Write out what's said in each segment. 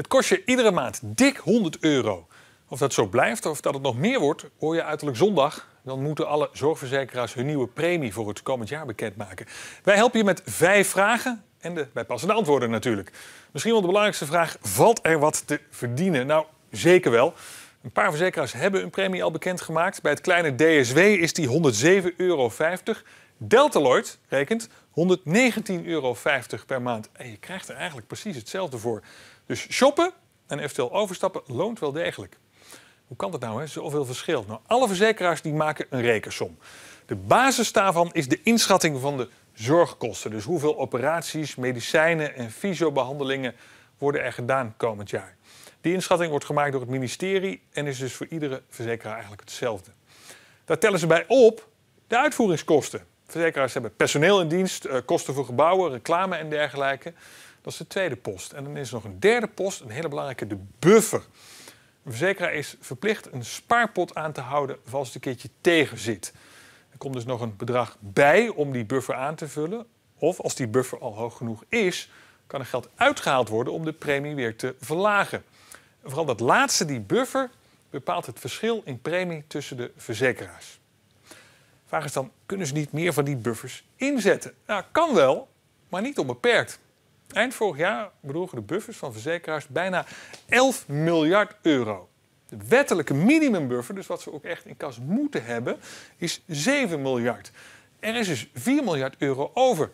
Het kost je iedere maand dik 100 euro. Of dat zo blijft of dat het nog meer wordt, hoor je uiterlijk zondag. Dan moeten alle zorgverzekeraars hun nieuwe premie voor het komend jaar bekendmaken. Wij helpen je met vijf vragen en de bijpassende antwoorden natuurlijk. Misschien wel de belangrijkste vraag: valt er wat te verdienen? Nou, zeker wel. Een paar verzekeraars hebben hun premie al bekendgemaakt. Bij het kleine DSW is die 107,50 euro. Deltaloid rekent 119,50 euro per maand. En je krijgt er eigenlijk precies hetzelfde voor. Dus shoppen en eventueel overstappen loont wel degelijk. Hoe kan dat nou, hè? zoveel verschil? Nou, alle verzekeraars die maken een rekensom. De basis daarvan is de inschatting van de zorgkosten. Dus hoeveel operaties, medicijnen en fysiobehandelingen worden er gedaan komend jaar. Die inschatting wordt gemaakt door het ministerie en is dus voor iedere verzekeraar eigenlijk hetzelfde. Daar tellen ze bij op de uitvoeringskosten. Verzekeraars hebben personeel in dienst, eh, kosten voor gebouwen, reclame en dergelijke. Dat is de tweede post. En dan is er nog een derde post, een hele belangrijke, de buffer. Een verzekeraar is verplicht een spaarpot aan te houden als het een keertje tegen zit. Er komt dus nog een bedrag bij om die buffer aan te vullen. Of als die buffer al hoog genoeg is, kan er geld uitgehaald worden om de premie weer te verlagen. vooral dat laatste, die buffer, bepaalt het verschil in premie tussen de verzekeraars. Vraag is dan, kunnen ze niet meer van die buffers inzetten? Nou, kan wel, maar niet onbeperkt. Eind vorig jaar bedroegen de buffers van verzekeraars bijna 11 miljard euro. De wettelijke minimumbuffer, dus wat ze ook echt in kas moeten hebben, is 7 miljard. Er is dus 4 miljard euro over.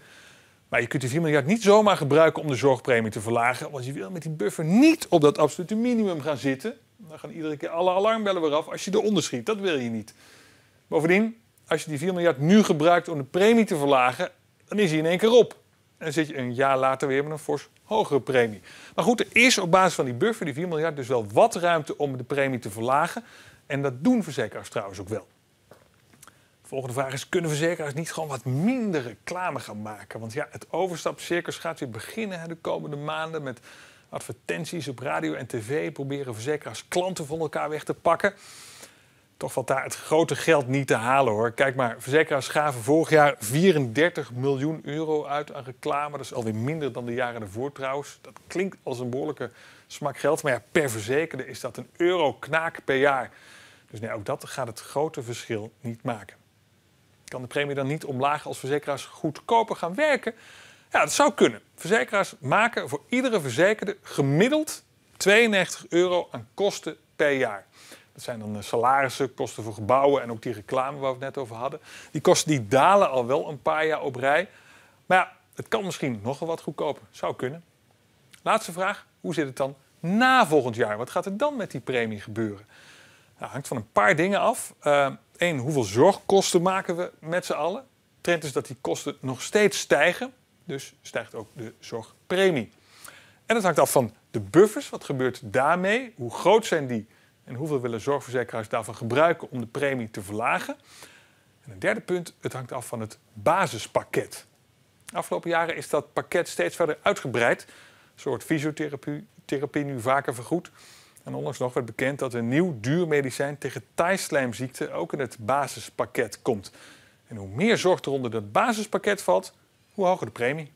Maar je kunt die 4 miljard niet zomaar gebruiken om de zorgpremie te verlagen, want je wil met die buffer niet op dat absolute minimum gaan zitten. Dan gaan iedere keer alle alarmbellen weer af als je eronder schiet. Dat wil je niet. Bovendien, als je die 4 miljard nu gebruikt om de premie te verlagen, dan is die in één keer op. En dan zit je een jaar later weer met een fors hogere premie. Maar goed, er is op basis van die buffer, die 4 miljard, dus wel wat ruimte om de premie te verlagen. En dat doen verzekeraars trouwens ook wel. De volgende vraag is: kunnen verzekeraars niet gewoon wat minder reclame gaan maken? Want ja, het overstapcircus gaat weer beginnen de komende maanden met advertenties op radio en tv. Proberen verzekeraars klanten van elkaar weg te pakken. Toch valt daar het grote geld niet te halen hoor. Kijk maar, verzekeraars gaven vorig jaar 34 miljoen euro uit aan reclame. Dat is alweer minder dan de jaren ervoor trouwens. Dat klinkt als een behoorlijke smak geld. Maar ja, per verzekerde is dat een euro knaak per jaar. Dus nee, ook dat gaat het grote verschil niet maken. Kan de premie dan niet omlaag als verzekeraars goedkoper gaan werken? Ja, dat zou kunnen. Verzekeraars maken voor iedere verzekerde gemiddeld 92 euro aan kosten per jaar. Dat zijn dan eh, salarissen, kosten voor gebouwen en ook die reclame waar we het net over hadden. Die kosten die dalen al wel een paar jaar op rij. Maar ja, het kan misschien nogal wat goedkoper. Zou kunnen. Laatste vraag. Hoe zit het dan na volgend jaar? Wat gaat er dan met die premie gebeuren? Nou, hangt van een paar dingen af. Eén, eh, hoeveel zorgkosten maken we met z'n allen? trend is dat die kosten nog steeds stijgen. Dus stijgt ook de zorgpremie. En dat hangt af van de buffers. Wat gebeurt daarmee? Hoe groot zijn die? En hoeveel willen zorgverzekeraars daarvan gebruiken om de premie te verlagen? En een derde punt, het hangt af van het basispakket. De afgelopen jaren is dat pakket steeds verder uitgebreid. Een soort fysiotherapie therapie nu vaker vergoed. En onlangs nog werd bekend dat een nieuw duur medicijn tegen taaislijmziekte ook in het basispakket komt. En hoe meer zorg er onder dat basispakket valt, hoe hoger de premie.